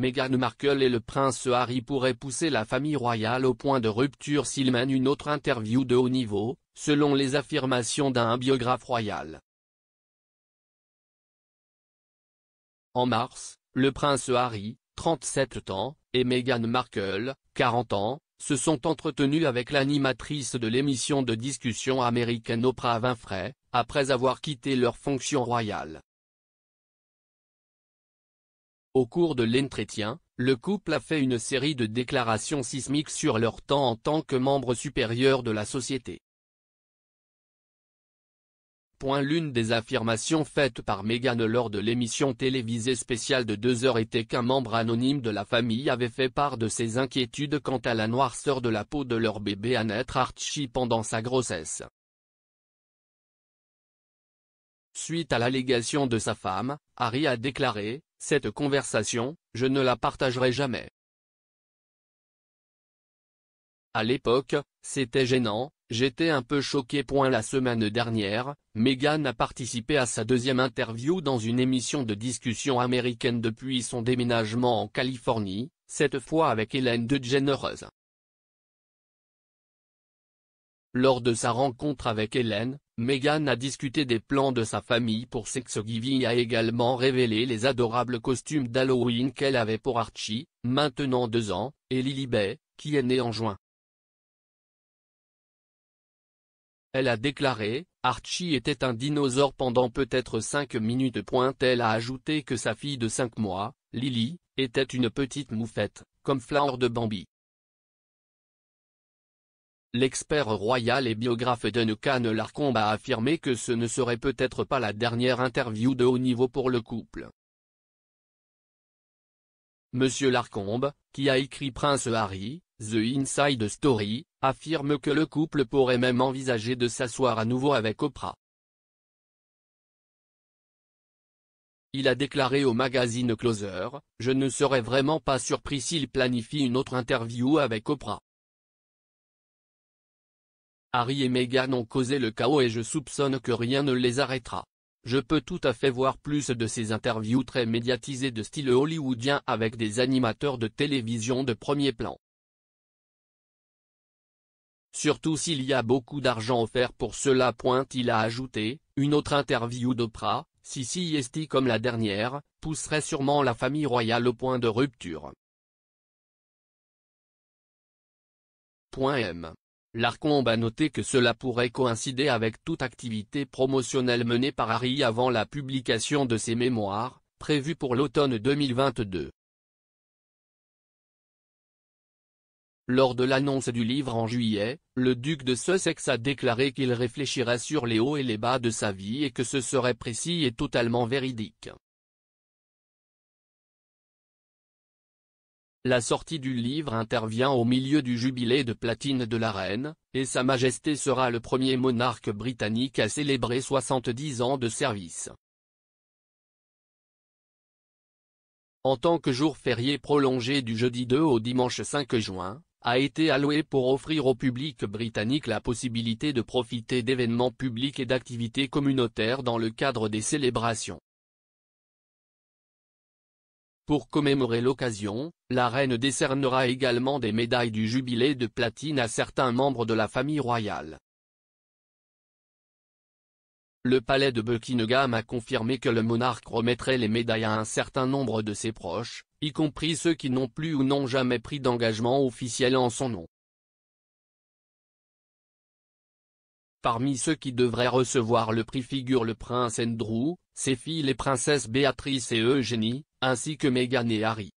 Meghan Markle et le prince Harry pourraient pousser la famille royale au point de rupture s'ils mènent une autre interview de haut niveau, selon les affirmations d'un biographe royal. En mars, le prince Harry, 37 ans, et Meghan Markle, 40 ans, se sont entretenus avec l'animatrice de l'émission de discussion américaine Oprah Winfrey, après avoir quitté leur fonction royale. Au cours de l'entretien, le couple a fait une série de déclarations sismiques sur leur temps en tant que membre supérieur de la société. L'une des affirmations faites par Meghan lors de l'émission télévisée spéciale de 2 heures était qu'un membre anonyme de la famille avait fait part de ses inquiétudes quant à la noirceur de la peau de leur bébé à naître Archie pendant sa grossesse. Suite à l'allégation de sa femme, Harry a déclaré cette conversation, je ne la partagerai jamais. À l'époque, c'était gênant, j'étais un peu choqué. La semaine dernière, Meghan a participé à sa deuxième interview dans une émission de discussion américaine depuis son déménagement en Californie, cette fois avec Hélène DeGeneres. Lors de sa rencontre avec Hélène, Megan a discuté des plans de sa famille pour sexo et a également révélé les adorables costumes d'Halloween qu'elle avait pour Archie, maintenant deux ans, et Lily Bay, qui est née en juin. Elle a déclaré, Archie était un dinosaure pendant peut-être cinq minutes. Elle a ajouté que sa fille de cinq mois, Lily, était une petite moufette, comme Flower de Bambi. L'expert royal et biographe Duncan Larcombe a affirmé que ce ne serait peut-être pas la dernière interview de haut niveau pour le couple. Monsieur Larcombe, qui a écrit Prince Harry, The Inside Story, affirme que le couple pourrait même envisager de s'asseoir à nouveau avec Oprah. Il a déclaré au magazine Closer, « Je ne serais vraiment pas surpris s'il planifie une autre interview avec Oprah. Harry et Meghan ont causé le chaos et je soupçonne que rien ne les arrêtera. Je peux tout à fait voir plus de ces interviews très médiatisées de style hollywoodien avec des animateurs de télévision de premier plan. Surtout s'il y a beaucoup d'argent offert pour cela. Il a ajouté, une autre interview d'Oprah, si Esti comme la dernière, pousserait sûrement la famille royale au point de rupture. M. Larcombe a noté que cela pourrait coïncider avec toute activité promotionnelle menée par Harry avant la publication de ses mémoires, prévue pour l'automne 2022. Lors de l'annonce du livre en juillet, le duc de Sussex a déclaré qu'il réfléchirait sur les hauts et les bas de sa vie et que ce serait précis et totalement véridique. La sortie du livre intervient au milieu du jubilé de platine de la reine, et Sa Majesté sera le premier monarque britannique à célébrer 70 ans de service. En tant que jour férié prolongé du jeudi 2 au dimanche 5 juin, a été alloué pour offrir au public britannique la possibilité de profiter d'événements publics et d'activités communautaires dans le cadre des célébrations. Pour commémorer l'occasion, la reine décernera également des médailles du jubilé de platine à certains membres de la famille royale. Le palais de Buckingham a confirmé que le monarque remettrait les médailles à un certain nombre de ses proches, y compris ceux qui n'ont plus ou n'ont jamais pris d'engagement officiel en son nom. Parmi ceux qui devraient recevoir le prix figurent le prince Andrew, ses filles les princesses Béatrice et Eugénie, ainsi que Meghan et Harry.